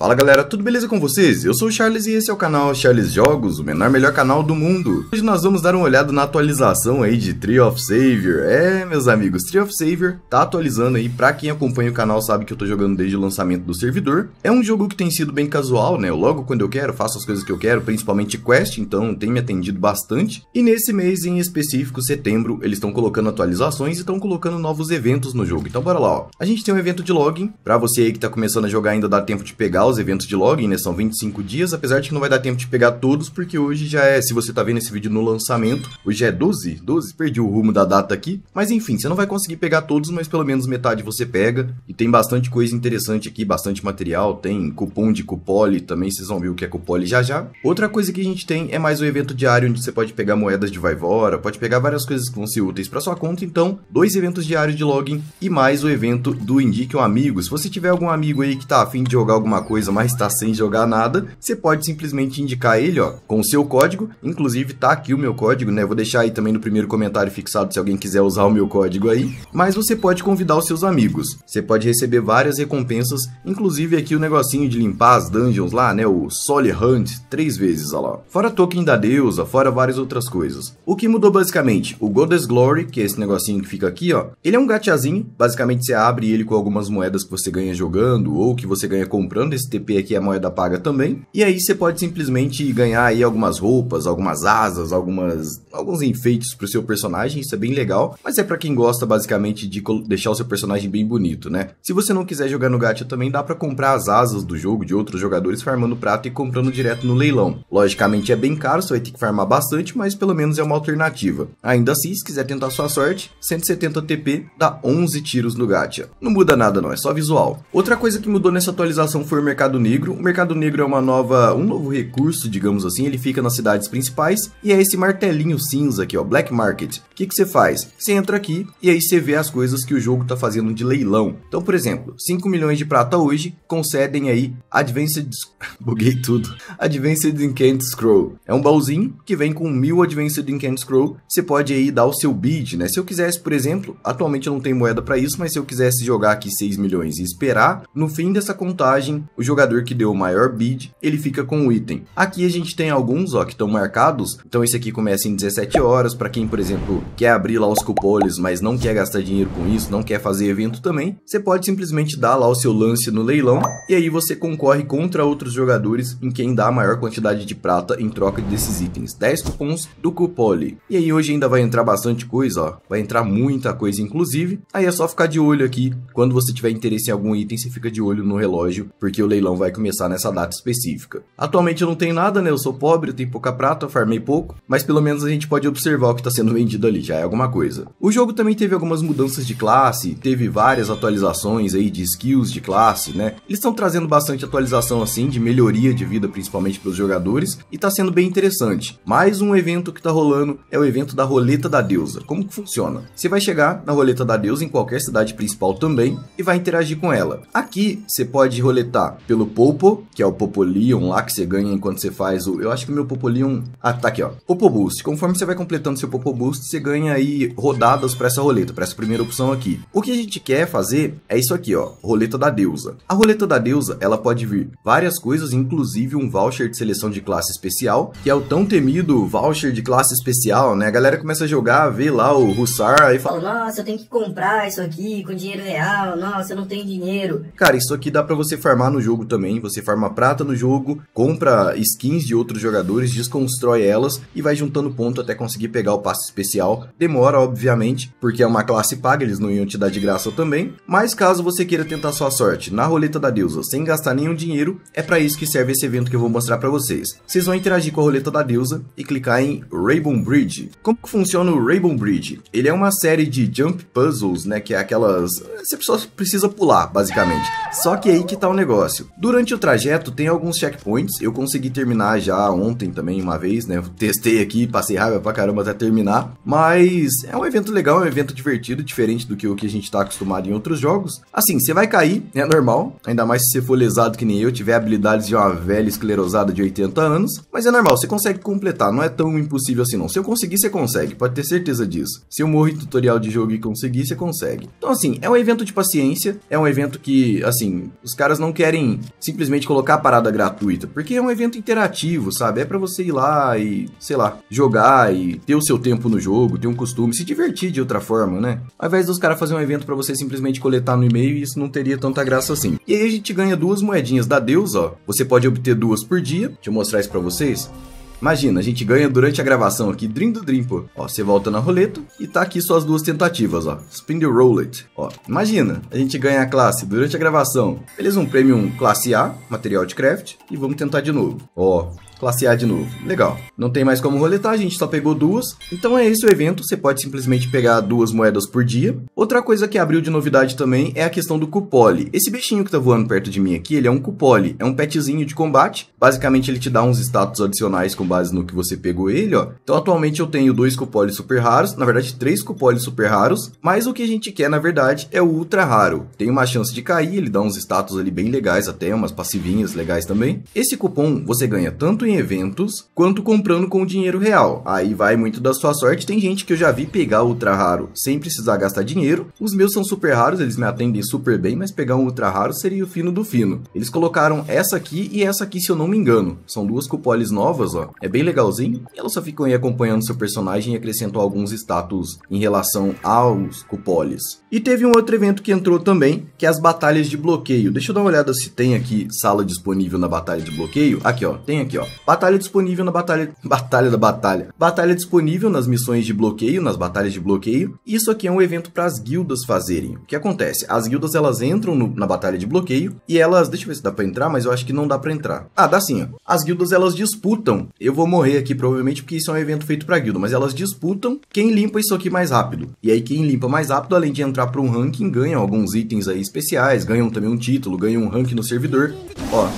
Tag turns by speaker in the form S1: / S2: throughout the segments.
S1: Fala galera, tudo beleza com vocês? Eu sou o Charles e esse é o canal Charles Jogos, o menor melhor canal do mundo. Hoje nós vamos dar uma olhada na atualização aí de Tree of Savior. É, meus amigos, Tree of Savior tá atualizando aí, pra quem acompanha o canal sabe que eu tô jogando desde o lançamento do servidor. É um jogo que tem sido bem casual, né? Eu logo quando eu quero, faço as coisas que eu quero, principalmente quest, então tem me atendido bastante. E nesse mês em específico, setembro, eles estão colocando atualizações e estão colocando novos eventos no jogo. Então bora lá, ó. A gente tem um evento de login, pra você aí que tá começando a jogar ainda dá tempo de pegar os eventos de login, né? São 25 dias, apesar de que não vai dar tempo de pegar todos, porque hoje já é, se você tá vendo esse vídeo no lançamento, hoje é 12, 12, perdi o rumo da data aqui. Mas enfim, você não vai conseguir pegar todos, mas pelo menos metade você pega. E tem bastante coisa interessante aqui, bastante material, tem cupom de Cupole também, vocês vão ver o que é Cupole já já. Outra coisa que a gente tem é mais o um evento diário, onde você pode pegar moedas de Vaivora, pode pegar várias coisas que vão ser úteis para sua conta, então, dois eventos diários de login e mais o evento do Indique um Amigo. Se você tiver algum amigo aí que tá afim de jogar alguma coisa, coisa, mas está sem jogar nada, você pode simplesmente indicar ele, ó, com o seu código. Inclusive, tá aqui o meu código, né? Vou deixar aí também no primeiro comentário fixado se alguém quiser usar o meu código aí. Mas você pode convidar os seus amigos. Você pode receber várias recompensas, inclusive aqui o negocinho de limpar as dungeons lá, né? O Sol Hunt, três vezes, ó lá. Fora token da deusa, fora várias outras coisas. O que mudou basicamente? O Goddess Glory, que é esse negocinho que fica aqui, ó, ele é um gachazinho, basicamente você abre ele com algumas moedas que você ganha jogando ou que você ganha comprando esse TP aqui é moeda paga também. E aí você pode simplesmente ganhar aí algumas roupas, algumas asas, algumas alguns enfeites pro seu personagem, isso é bem legal, mas é para quem gosta basicamente de deixar o seu personagem bem bonito, né? Se você não quiser jogar no gacha também dá para comprar as asas do jogo de outros jogadores farmando prato e comprando direto no leilão. Logicamente é bem caro, você vai ter que farmar bastante, mas pelo menos é uma alternativa. Ainda assim, se quiser tentar sua sorte, 170 TP dá 11 tiros no gacha. Não muda nada não, é só visual. Outra coisa que mudou nessa atualização foi o mercado mercado negro. O mercado negro é uma nova, um novo recurso, digamos assim, ele fica nas cidades principais e é esse martelinho cinza aqui, ó, Black Market. O que, você faz? Você entra aqui e aí você vê as coisas que o jogo está fazendo de leilão. Então, por exemplo, 5 milhões de prata hoje concedem aí Advanced... Buguei tudo. Advanced Enchant Scroll. É um baúzinho que vem com mil Advanced Enchant Scroll. Você pode aí dar o seu bid, né? Se eu quisesse, por exemplo, atualmente eu não tenho moeda para isso, mas se eu quisesse jogar aqui 6 milhões e esperar, no fim dessa contagem, o jogador que deu o maior bid, ele fica com o item. Aqui a gente tem alguns, ó, que estão marcados. Então esse aqui começa em 17 horas, para quem, por exemplo, quer abrir lá os cupolhos, mas não quer gastar dinheiro com isso, não quer fazer evento também, você pode simplesmente dar lá o seu lance no leilão e aí você concorre contra outros jogadores em quem dá a maior quantidade de prata em troca desses itens, 10 cupons do Cupole. E aí hoje ainda vai entrar bastante coisa, ó, vai entrar muita coisa inclusive. Aí é só ficar de olho aqui, quando você tiver interesse em algum item, você fica de olho no relógio, porque o leilão leilão vai começar nessa data específica. Atualmente eu não tenho nada, né? Eu sou pobre, eu tenho pouca prata, farmei pouco, mas pelo menos a gente pode observar o que está sendo vendido ali, já é alguma coisa. O jogo também teve algumas mudanças de classe, teve várias atualizações aí de skills de classe, né? Eles estão trazendo bastante atualização assim, de melhoria de vida principalmente para os jogadores, e está sendo bem interessante. Mais um evento que está rolando é o evento da Roleta da Deusa. Como que funciona? Você vai chegar na Roleta da Deusa em qualquer cidade principal também e vai interagir com ela. Aqui você pode roletar pelo Popo, que é o Popolion lá que você ganha enquanto você faz o... Eu acho que o meu Popolion... Ah, tá aqui, ó. Popo Boost. Conforme você vai completando seu Popo Boost, você ganha aí rodadas para essa roleta, para essa primeira opção aqui. O que a gente quer fazer é isso aqui, ó. Roleta da deusa. A roleta da deusa, ela pode vir várias coisas, inclusive um voucher de seleção de classe especial, que é o tão temido voucher de classe especial, né? A galera começa a jogar, vê lá o russar e fala... Nossa, eu tenho que comprar isso aqui com dinheiro real. Nossa, eu não tenho dinheiro. Cara, isso aqui dá para você farmar no jogo jogo também. Você farma prata no jogo, compra skins de outros jogadores, desconstrói elas e vai juntando ponto até conseguir pegar o passe especial. Demora, obviamente, porque é uma classe paga, eles não iam te dar de graça também. Mas caso você queira tentar sua sorte na roleta da deusa sem gastar nenhum dinheiro, é para isso que serve esse evento que eu vou mostrar para vocês. Vocês vão interagir com a roleta da deusa e clicar em Rainbow Bridge. Como que funciona o Rainbow Bridge? Ele é uma série de jump puzzles, né, que é aquelas você só precisa pular, basicamente. Só que aí que tá o negócio fácil. Durante o trajeto tem alguns checkpoints, eu consegui terminar já ontem também uma vez, né? testei aqui, passei raiva pra caramba até terminar, mas é um evento legal, é um evento divertido, diferente do que o que a gente tá acostumado em outros jogos. Assim, você vai cair, é normal, ainda mais se você for lesado que nem eu, tiver habilidades de uma velha esclerosada de 80 anos, mas é normal, você consegue completar, não é tão impossível assim não. Se eu conseguir, você consegue, pode ter certeza disso. Se eu morrer tutorial de jogo e conseguir, você consegue. Então assim, é um evento de paciência, é um evento que, assim, os caras não querem simplesmente colocar a parada gratuita, porque é um evento interativo, sabe? É para você ir lá e, sei lá, jogar e ter o seu tempo no jogo, ter um costume, se divertir de outra forma, né? Ao invés dos caras fazer um evento para você simplesmente coletar no e-mail, isso não teria tanta graça assim. E aí a gente ganha duas moedinhas da Deus, ó. Você pode obter duas por dia. Deixa eu mostrar isso para vocês. Imagina, a gente ganha durante a gravação aqui, Dream do Dream, pô. Ó, você volta na roleta e tá aqui suas duas tentativas, ó. Spin the Roulette. Ó, imagina, a gente ganha a classe durante a gravação. Beleza, um Premium Classe A, material de craft. E vamos tentar de novo. Ó, classe A de novo. Legal. Não tem mais como roletar, a gente só pegou duas. Então é esse o evento, você pode simplesmente pegar duas moedas por dia. Outra coisa que abriu de novidade também é a questão do cupole. Esse bichinho que tá voando perto de mim aqui, ele é um cupole, é um petzinho de combate. Basicamente ele te dá uns status adicionais como base no que você pegou ele, ó. Então atualmente eu tenho dois cupoles super raros, na verdade três cupoles super raros, mas o que a gente quer na verdade é o ultra raro. Tem uma chance de cair, ele dá uns status ali bem legais até, umas passivinhas legais também. Esse cupom você ganha tanto em eventos, quanto comprando com dinheiro real. Aí vai muito da sua sorte, tem gente que eu já vi pegar ultra raro sem precisar gastar dinheiro. Os meus são super raros, eles me atendem super bem, mas pegar um ultra raro seria o fino do fino. Eles colocaram essa aqui e essa aqui, se eu não me engano. São duas cupoles novas, ó. É bem legalzinho. E só ficam aí acompanhando seu personagem e acrescentou alguns status em relação aos cupoles. E teve um outro evento que entrou também, que é as batalhas de bloqueio. Deixa eu dar uma olhada se tem aqui sala disponível na batalha de bloqueio. Aqui, ó. Tem aqui, ó. Batalha disponível na batalha... Batalha da batalha. Batalha disponível nas missões de bloqueio, nas batalhas de bloqueio. Isso aqui é um evento para as guildas fazerem. O que acontece? As guildas, elas entram no... na batalha de bloqueio e elas... Deixa eu ver se dá para entrar, mas eu acho que não dá para entrar. Ah, dá sim, ó. As guildas, elas disputam... Eu eu vou morrer aqui provavelmente porque isso é um evento feito para guilda, mas elas disputam quem limpa isso aqui mais rápido. E aí quem limpa mais rápido, além de entrar para um ranking, ganha alguns itens aí especiais, ganham também um título, ganham um ranking no servidor. Ó,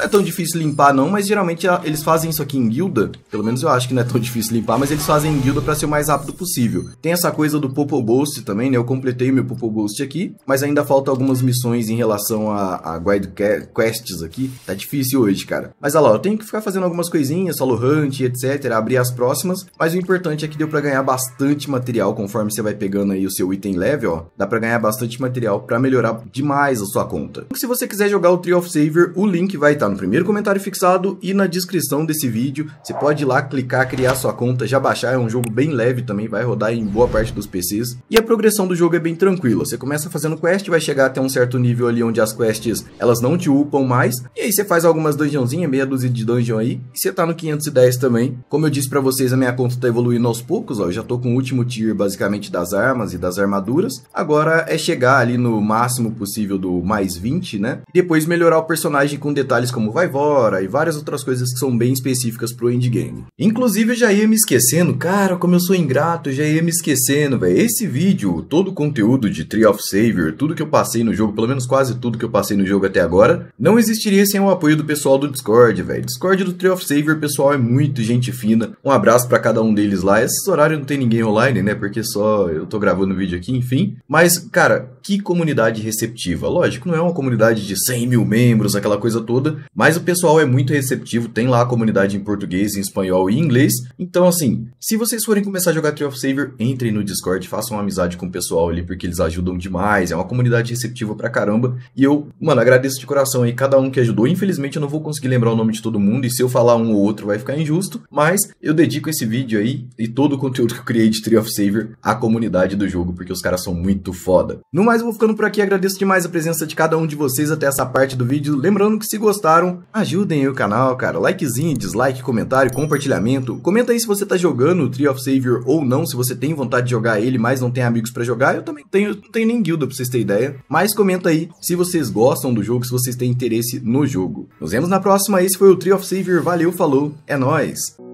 S1: não é tão difícil limpar não, mas geralmente ah, eles fazem isso aqui em guilda, pelo menos eu acho que não é tão difícil limpar, mas eles fazem em guilda para ser o mais rápido possível. Tem essa coisa do Popo Ghost também, né? Eu completei meu Popo Ghost aqui, mas ainda falta algumas missões em relação a, a Guide Quests aqui. Tá difícil hoje, cara. Mas olha lá, eu tenho que ficar fazendo algumas coisinhas, solo hunt, etc, abrir as próximas, mas o importante é que deu para ganhar bastante material conforme você vai pegando aí o seu item level, ó. Dá para ganhar bastante material para melhorar demais a sua conta. Se você quiser jogar o Tree of Savior, o link vai estar tá no primeiro comentário fixado e na descrição desse vídeo. Você pode ir lá, clicar, criar sua conta, já baixar, é um jogo bem leve também, vai rodar em boa parte dos PCs. E a progressão do jogo é bem tranquila, você começa fazendo quest, vai chegar até um certo nível ali onde as quests, elas não te upam mais, e aí você faz algumas dungeonzinhas, meia dúzia de dungeon aí, e você tá no 510 também. Como eu disse pra vocês, a minha conta tá evoluindo aos poucos, ó, eu já tô com o último tier basicamente das armas e das armaduras, agora é chegar ali no máximo possível do mais 20, né? depois melhorar o personagem com detalhes como como Vaivora e várias outras coisas que são bem específicas pro endgame. Inclusive eu já ia me esquecendo, cara, como eu sou ingrato, eu já ia me esquecendo, velho. Esse vídeo, todo o conteúdo de Tree of Savior, tudo que eu passei no jogo, pelo menos quase tudo que eu passei no jogo até agora, não existiria sem o apoio do pessoal do Discord, velho. Discord do Tree of Savior, pessoal, é muito gente fina. Um abraço para cada um deles lá. Esse horário não tem ninguém online, né? Porque só eu tô gravando o vídeo aqui, enfim. Mas, cara, que comunidade receptiva. Lógico, não é uma comunidade de 100 mil membros, aquela coisa toda, mas o pessoal é muito receptivo, tem lá a comunidade em português, em espanhol e em inglês. Então, assim, se vocês forem começar a jogar Tree of Savior, entrem no Discord, façam uma amizade com o pessoal ali, porque eles ajudam demais, é uma comunidade receptiva pra caramba. E eu, mano, agradeço de coração aí cada um que ajudou. Infelizmente, eu não vou conseguir lembrar o nome de todo mundo, e se eu falar um ou outro vai ficar injusto, mas eu dedico esse vídeo aí e todo o conteúdo que eu criei de Tree of Savior à comunidade do jogo, porque os caras são muito foda. No mais, eu vou ficando por aqui, agradeço demais a presença de cada um de vocês até essa parte do vídeo. Lembrando que se gostar, gostaram, ajudem aí o canal, cara. Likezinho, dislike, comentário, compartilhamento. Comenta aí se você tá jogando o Tree of Savior ou não, se você tem vontade de jogar ele, mas não tem amigos para jogar. Eu também tenho, não tenho nem guilda pra vocês terem ideia. Mas comenta aí se vocês gostam do jogo, se vocês têm interesse no jogo. Nos vemos na próxima. Esse foi o Tree of Savior. Valeu, falou, é nóis!